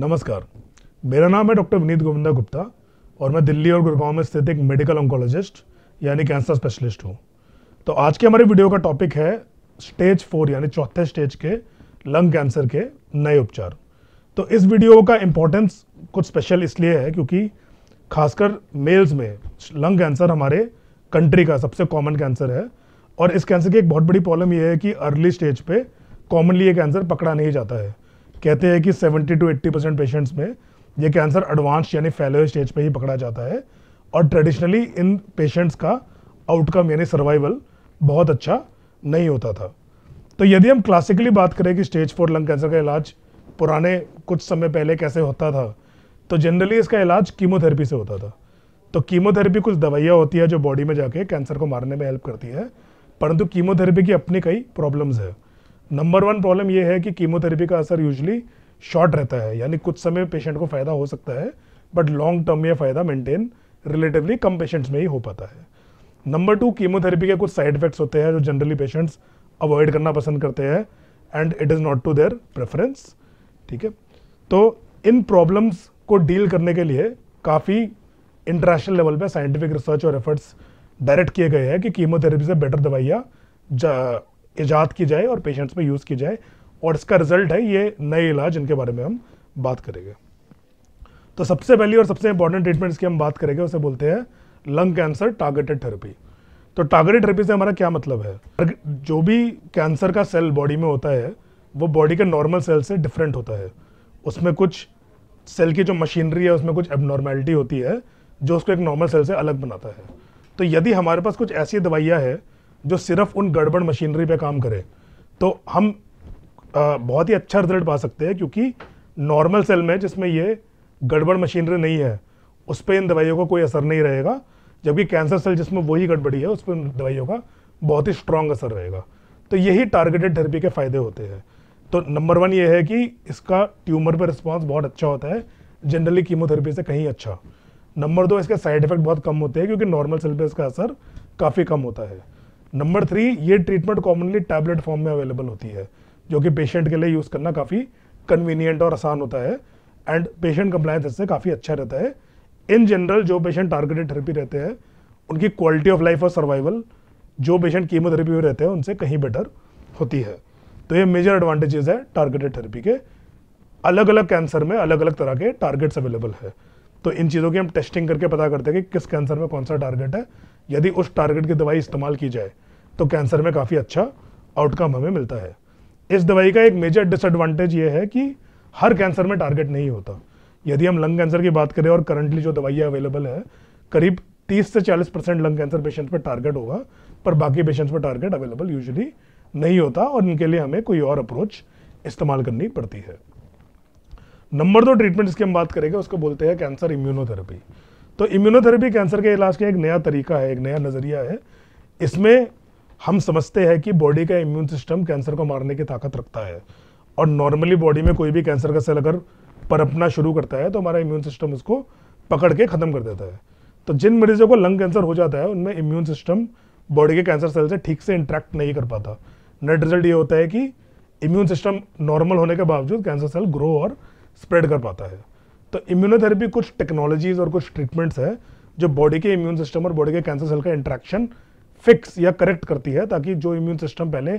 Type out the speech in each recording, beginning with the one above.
नमस्कार मेरा नाम है डॉक्टर विनीत गोविंदा गुप्ता और मैं दिल्ली और गुड़गांव में स्थित एक मेडिकल ऑन्कोलॉजिस्ट यानी कैंसर स्पेशलिस्ट हूँ तो आज के हमारे वीडियो का टॉपिक है स्टेज फोर यानी चौथे स्टेज के लंग कैंसर के नए उपचार तो इस वीडियो का इम्पोर्टेंस कुछ स्पेशल इसलिए है क्योंकि खासकर मेल्स में लंग कैंसर हमारे कंट्री का सबसे कॉमन कैंसर है और इस कैंसर की एक बहुत बड़ी प्रॉब्लम यह है कि अर्ली स्टेज पे कॉमनली ये कैंसर पकड़ा नहीं जाता है कहते हैं कि 70 टू 80 परसेंट पेशेंट्स में ये कैंसर एडवांस यानी फैले हुए स्टेज पे ही पकड़ा जाता है और ट्रेडिशनली इन पेशेंट्स का आउटकम यानी सर्वाइवल बहुत अच्छा नहीं होता था तो यदि हम क्लासिकली बात करें कि स्टेज फोर लंग कैंसर का इलाज पुराने कुछ समय पहले कैसे होता था तो जनरली इसका इलाज कीमोथेरेपी से होता था तो कीमोथेरेपी कुछ दवाइयाँ होती है जो बॉडी में जाके कैंसर को मारने में हेल्प करती है परंतु कीमोथेरेपी की अपनी कई प्रॉब्लम्स है नंबर वन प्रॉब्लम ये है कि कीमोथेरेपी का असर यूजली शॉर्ट रहता है यानी कुछ समय पेशेंट को फ़ायदा हो सकता है बट लॉन्ग टर्म में फ़ायदा मेंटेन रिलेटिवली कम पेशेंट्स में ही हो पाता है नंबर टू कीमोथेरेपी के कुछ साइड इफेक्ट्स होते हैं जो जनरली पेशेंट्स अवॉइड करना पसंद करते हैं and it is not to their preference ठीक है तो इन प्रॉब्लम्स को डील करने के लिए काफ़ी इंटरनेशनल लेवल पे साइंटिफिक रिसर्च और एफर्ट्स डायरेक्ट किए गए हैं कि कीमोथेरेपी से बेटर दवाइयाँ ईजाद की जाए और पेशेंट्स में यूज़ की जाए और इसका रिजल्ट है ये नए इलाज इनके बारे में हम बात करेंगे तो सबसे पहली और सबसे इंपॉर्टेंट ट्रीटमेंट्स की हम बात करेंगे उसे बोलते हैं लंग कैंसर टारगेटेड थेरेपी तो टारगेटेड थेरेपी से हमारा क्या मतलब है जो भी कैंसर का सेल बॉडी में होता है वो बॉडी के नॉर्मल सेल से डिफरेंट होता है उसमें कुछ सेल की जो मशीनरी है उसमें कुछ एबनॉर्मेलिटी होती है जो उसको एक नॉर्मल सेल से अलग बनाता है तो यदि हमारे पास कुछ ऐसी दवाइयाँ हैं जो सिर्फ उन गड़बड़ मशीनरी पे काम करे तो हम आ, बहुत ही अच्छा रिजल्ट पा सकते हैं क्योंकि नॉर्मल सेल में जिसमें ये गड़बड़ मशीनरी नहीं है उस पर इन दवाइयों का को कोई असर नहीं रहेगा जबकि कैंसर सेल जिसमें वही गड़बड़ी है उस पर दवाइयों का बहुत ही स्ट्रॉन्ग असर रहेगा तो यही टारगेटेड थेरेपी के फ़ायदे होते हैं तो नंबर वन ये है कि इसका ट्यूमर पर रिस्पॉन्स बहुत अच्छा होता है जनरली कीमोथेरेपी से कहीं अच्छा नंबर दो इसके साइड इफेक्ट बहुत कम होते हैं क्योंकि नॉर्मल सेल पर इसका असर काफ़ी कम होता है नंबर थ्री ये ट्रीटमेंट कॉमनली टैबलेट फॉर्म में अवेलेबल होती है जो कि पेशेंट के लिए यूज़ करना काफ़ी कन्वीनियंट और आसान होता है एंड पेशेंट कंप्लायंस इससे काफ़ी अच्छा रहता है इन जनरल जो पेशेंट टारगेटेड थेरेपी रहते हैं उनकी क्वालिटी ऑफ लाइफ और सर्वाइवल जो पेशेंट कीमोथेरेपी में रहते हैं उनसे कहीं बेटर होती है तो ये मेजर एडवांटेजेस है टारगेटेड थेरेपी के अलग अलग कैंसर में अलग अलग तरह के टारगेट्स अवेलेबल है तो इन चीज़ों की हम टेस्टिंग करके पता करते हैं कि किस कैंसर में कौन सा टारगेट है यदि उस टारगेट की दवाई इस्तेमाल की जाए तो कैंसर में काफ़ी अच्छा आउटकम हमें मिलता है इस दवाई का एक मेजर डिसएडवांटेज ये है कि हर कैंसर में टारगेट नहीं होता यदि हम लंग कैंसर की बात करें और करंटली जो दवाइयाँ अवेलेबल है करीब 30 से 40 परसेंट लंग कैंसर पेशेंट्स पर टारगेट होगा पर बाकी पेशेंट्स पर टारगेट अवेलेबल यूजुअली नहीं होता और इनके लिए हमें कोई और अप्रोच इस्तेमाल करनी पड़ती है नंबर दो ट्रीटमेंट जिसकी हम बात करेंगे उसको बोलते हैं कैंसर इम्यूनोथेरेपी तो इम्यूनोथेरेपी कैंसर के इलाज का एक नया तरीका है एक नया नज़रिया है इसमें हम समझते हैं कि बॉडी का इम्यून सिस्टम कैंसर को मारने की ताकत रखता है और नॉर्मली बॉडी में कोई भी कैंसर का सेल अगर परपना शुरू करता है तो हमारा इम्यून सिस्टम उसको पकड़ के ख़त्म कर देता है तो जिन मरीजों को लंग कैंसर हो जाता है उनमें इम्यून सिस्टम बॉडी के कैंसर सेल से ठीक से इंट्रैक्ट नहीं कर पाता नेट रिजल्ट ये होता है कि इम्यून सिस्टम नॉर्मल होने के बावजूद कैंसर सेल ग्रो और स्प्रेड कर पाता है तो इम्यूनोथेरेपी कुछ टेक्नोलॉजीज और कुछ ट्रीटमेंट्स है जो बॉडी के इम्यून सिस्टम और बॉडी के कैंसर सेल का इंट्रैक्शन फिक्स या करेक्ट करती है ताकि जो इम्यून सिस्टम पहले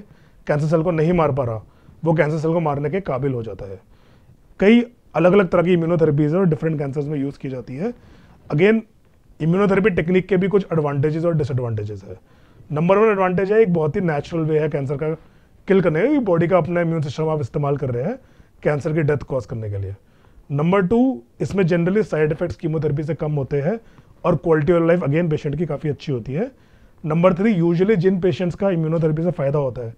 कैंसर सेल को नहीं मार पा रहा वो कैंसर सेल को मारने के काबिल हो जाता है कई अलग अलग तरह की इम्यूनोथेरेपीज और डिफरेंट कैंसर में यूज़ की जाती है अगेन इम्यूनोथेरेपी टेक्निक के भी कुछ एडवांटेजेस और डिसएडवांटेजेस है नंबर वन एडवांटेज है एक बहुत ही नेचुरल वे है कैंसर का किल करने का बॉडी का अपना इम्यून सिस्टम आप इस्तेमाल कर रहे हैं कैंसर की डेथ कॉज करने के लिए नंबर टू इसमें जनरली साइड इफेक्ट्स कीमोथेरेपी से कम होते हैं और quality of life again patient की काफ़ी अच्छी होती है नंबर थ्री यूजुअली जिन पेशेंट्स का इम्यूनोथेरेपी से फ़ायदा होता है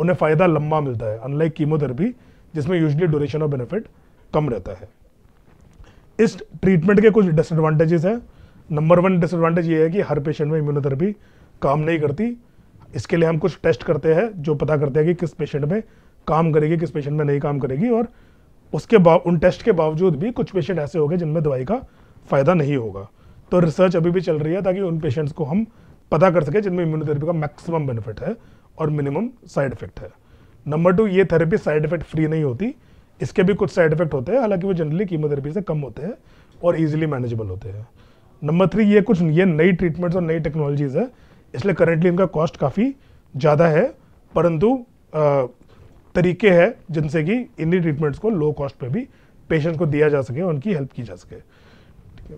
उन्हें फ़ायदा लंबा मिलता है अनलाइक कीमोथेरेपी जिसमें यूजली ड्यूरेशन ऑफ बेनिफिट कम रहता है इस ट्रीटमेंट के कुछ डिसएडवांटेजेस हैं नंबर वन डिसएडवांटेज ये है कि हर पेशेंट में इम्यूनोथेरेपी काम नहीं करती इसके लिए हम कुछ टेस्ट करते हैं जो पता करते हैं कि किस पेशेंट में काम करेगी किस पेशेंट में नहीं काम करेगी और उसके बाव उन टेस्ट के बावजूद भी कुछ पेशेंट ऐसे हो गए जिनमें दवाई का फ़ायदा नहीं होगा तो रिसर्च अभी भी चल रही है ताकि उन पेशेंट्स को हम पता कर सकें जिनमें इम्यूनोथेरेपी का मैक्सिमम बेनिफिट है और मिनिमम साइड इफेक्ट है नंबर टू ये थेरेपी साइड इफेक्ट फ्री नहीं होती इसके भी कुछ साइड इफेक्ट होते हैं हालांकि वो जनरली कीमोथेरेपी से कम होते हैं और ईजिली मैनेजेबल होते हैं नंबर थ्री ये कुछ ये नई ट्रीटमेंट्स और नई टेक्नोलॉजीज़ है इसलिए करेंटली इनका कॉस्ट काफ़ी ज़्यादा है परंतु तरीके हैं जिनसे कि इन्हीं ट्रीटमेंट्स को लो कॉस्ट पे भी पेशेंट को दिया जा सके उनकी हेल्प की जा सके ठीक है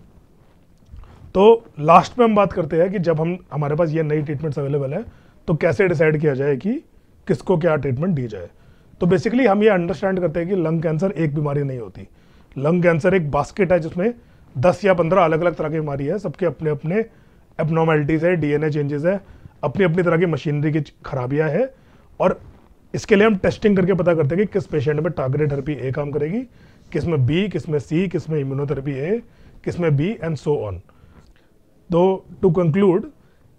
तो लास्ट में हम बात करते हैं कि जब हम हमारे पास ये नई ट्रीटमेंट्स अवेलेबल हैं तो कैसे डिसाइड किया जाए कि किसको क्या ट्रीटमेंट दी जाए तो बेसिकली हम ये अंडरस्टैंड करते हैं कि लंग कैंसर एक बीमारी नहीं होती लंग कैंसर एक बास्केट है जिसमें दस या पंद्रह अलग अलग तरह की बीमारी है सबके अपने अपने एबनॉर्मेलिटीज़ है डीएनए चेंजेस है अपनी अपनी तरह की मशीनरी की खराबियाँ है और इसके लिए हम टेस्टिंग करके पता करते हैं कि किस पेशेंट में टारगेटेड थेरेपी ए काम करेगी किस में बी किस में सी किस में इम्यूनोथेरेपी ए किस में बी एंड सो ऑन तो टू कंक्लूड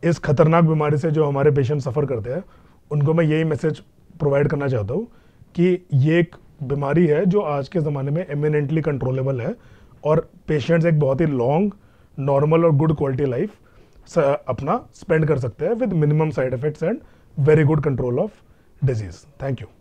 इस खतरनाक बीमारी से जो हमारे पेशेंट सफ़र करते हैं उनको मैं यही मैसेज प्रोवाइड करना चाहता हूँ कि ये एक बीमारी है जो आज के ज़माने में एमिनेंटली कंट्रोलेबल है और पेशेंट्स एक बहुत ही लॉन्ग नॉर्मल और गुड क्वालिटी लाइफ अपना स्पेंड कर सकते हैं with minimum side effects and very good control of disease. Thank you.